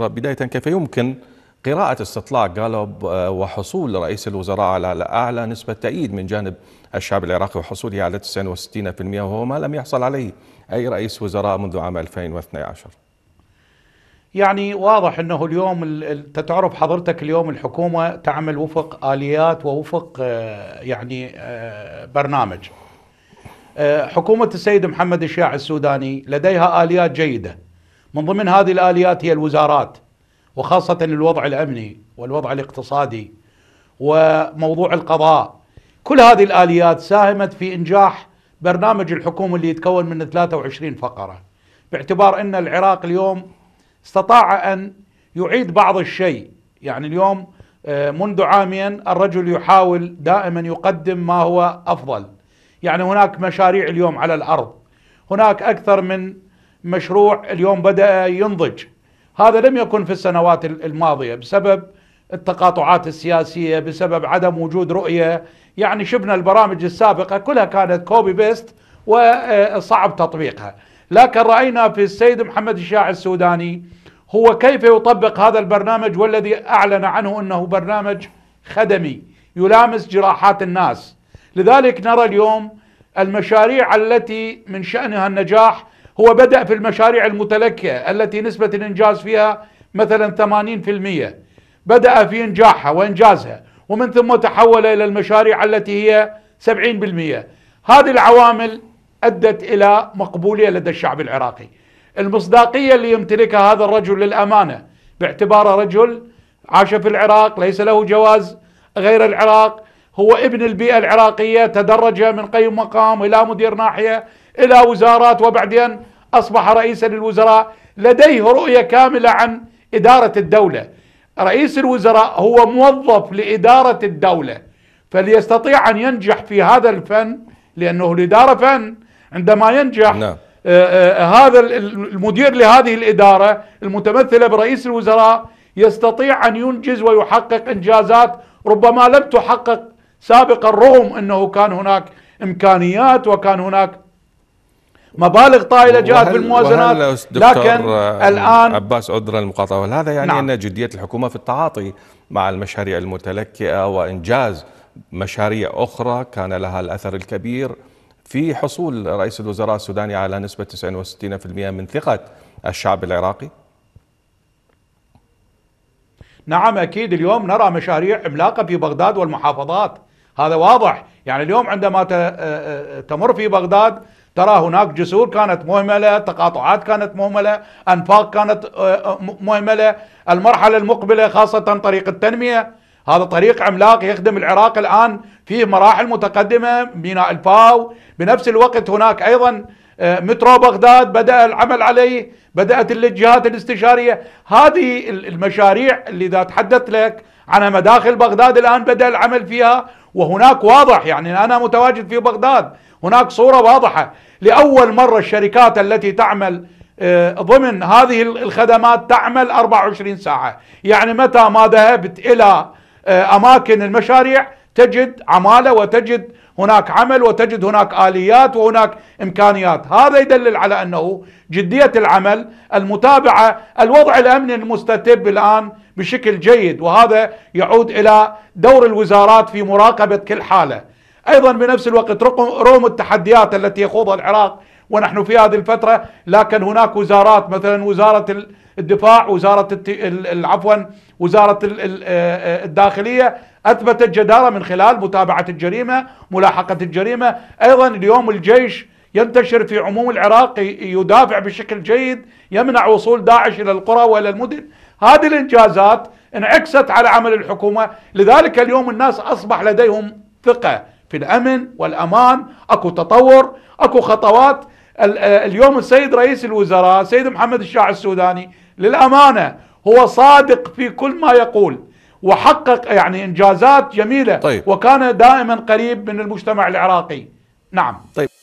بداية كيف يمكن قراءة استطلاع جالوب آه، وحصول رئيس الوزراء على أعلى نسبة تأييد من جانب الشعب العراقي وحصوله على 69% وهو ما لم يحصل عليه أي رئيس وزراء منذ عام 2012 يعني واضح أنه اليوم تتعرف حضرتك اليوم الحكومة تعمل وفق آليات ووفق آه، يعني آه، برنامج حكومة السيد محمد الشيع السوداني لديها آليات جيدة من ضمن هذه الآليات هي الوزارات وخاصة الوضع الأمني والوضع الاقتصادي وموضوع القضاء كل هذه الآليات ساهمت في إنجاح برنامج الحكومة اللي يتكون من 23 فقرة باعتبار أن العراق اليوم استطاع أن يعيد بعض الشيء يعني اليوم آه، منذ عامين الرجل يحاول دائما يقدم ما هو أفضل يعني هناك مشاريع اليوم على الأرض هناك أكثر من مشروع اليوم بدأ ينضج هذا لم يكن في السنوات الماضية بسبب التقاطعات السياسية بسبب عدم وجود رؤية يعني شفنا البرامج السابقة كلها كانت كوبي بيست وصعب تطبيقها لكن رأينا في السيد محمد الشاعر السوداني هو كيف يطبق هذا البرنامج والذي أعلن عنه أنه برنامج خدمي يلامس جراحات الناس لذلك نرى اليوم المشاريع التي من شأنها النجاح هو بدأ في المشاريع المتلكة التي نسبة الإنجاز فيها مثلا 80% بدأ في إنجاحها وإنجازها ومن ثم تحول إلى المشاريع التي هي 70% هذه العوامل أدت إلى مقبولية لدى الشعب العراقي المصداقية اللي يمتلكها هذا الرجل للأمانة باعتباره رجل عاش في العراق ليس له جواز غير العراق هو ابن البيئة العراقية تدرج من قيم مقام إلى مدير ناحية إلى وزارات وبعدين أصبح رئيسا للوزراء لديه رؤية كاملة عن إدارة الدولة رئيس الوزراء هو موظف لإدارة الدولة فليستطيع أن ينجح في هذا الفن لأنه الإدارة فن عندما ينجح نعم. آه، آه، هذا المدير لهذه الإدارة المتمثلة برئيس الوزراء يستطيع أن ينجز ويحقق إنجازات ربما لم تحقق سابقا رغم أنه كان هناك إمكانيات وكان هناك مبالغ طائله جاءت بالموازنات لكن آه، الان عباس عذرا المقاطعه وهل هذا يعني نعم. ان جديه الحكومه في التعاطي مع المشاريع المتلكئه وانجاز مشاريع اخرى كان لها الاثر الكبير في حصول رئيس الوزراء السوداني على نسبه 69% من ثقه الشعب العراقي؟ نعم اكيد اليوم نرى مشاريع عملاقه في بغداد والمحافظات هذا واضح يعني اليوم عندما آه، آه، تمر في بغداد ترى هناك جسور كانت مهملة تقاطعات كانت مهملة أنفاق كانت آه، آه، مهملة المرحلة المقبلة خاصة طريق التنمية هذا طريق عملاق يخدم العراق الآن في مراحل متقدمة بناء الفاو بنفس الوقت هناك أيضا آه، مترو بغداد بدأ العمل عليه بدأت الجهات الاستشارية هذه المشاريع اللي إذا تحدثت لك عنها مداخل بغداد الآن بدأ العمل فيها وهناك واضح يعني أنا متواجد في بغداد هناك صورة واضحة لأول مرة الشركات التي تعمل آه، ضمن هذه الخدمات تعمل 24 ساعة يعني متى ما ذهبت إلى آه، أماكن المشاريع تجد عمالة وتجد هناك عمل وتجد هناك آليات وهناك إمكانيات هذا يدلل على أنه جدية العمل المتابعة الوضع الأمني المستتب الآن بشكل جيد وهذا يعود إلى دور الوزارات في مراقبة كل حالة أيضا بنفس الوقت رغم التحديات التي يخوضها العراق ونحن في هذه الفترة لكن هناك وزارات مثلا وزارة الدفاع وزارة عفوا وزارة آه، آه، الداخلية أثبتت جدارة من خلال متابعة الجريمة ملاحقة الجريمة أيضا اليوم الجيش ينتشر في عموم العراق يدافع بشكل جيد يمنع وصول داعش إلى القرى وإلى المدن هذه الإنجازات انعكست على عمل الحكومة لذلك اليوم الناس أصبح لديهم ثقة في الأمن والأمان أكو تطور أكو خطوات آه، اليوم السيد رئيس الوزراء السيد محمد الشاع السوداني للأمانة هو صادق في كل ما يقول وحقق يعني إنجازات جميلة طيب. وكان دائما قريب من المجتمع العراقي نعم طيب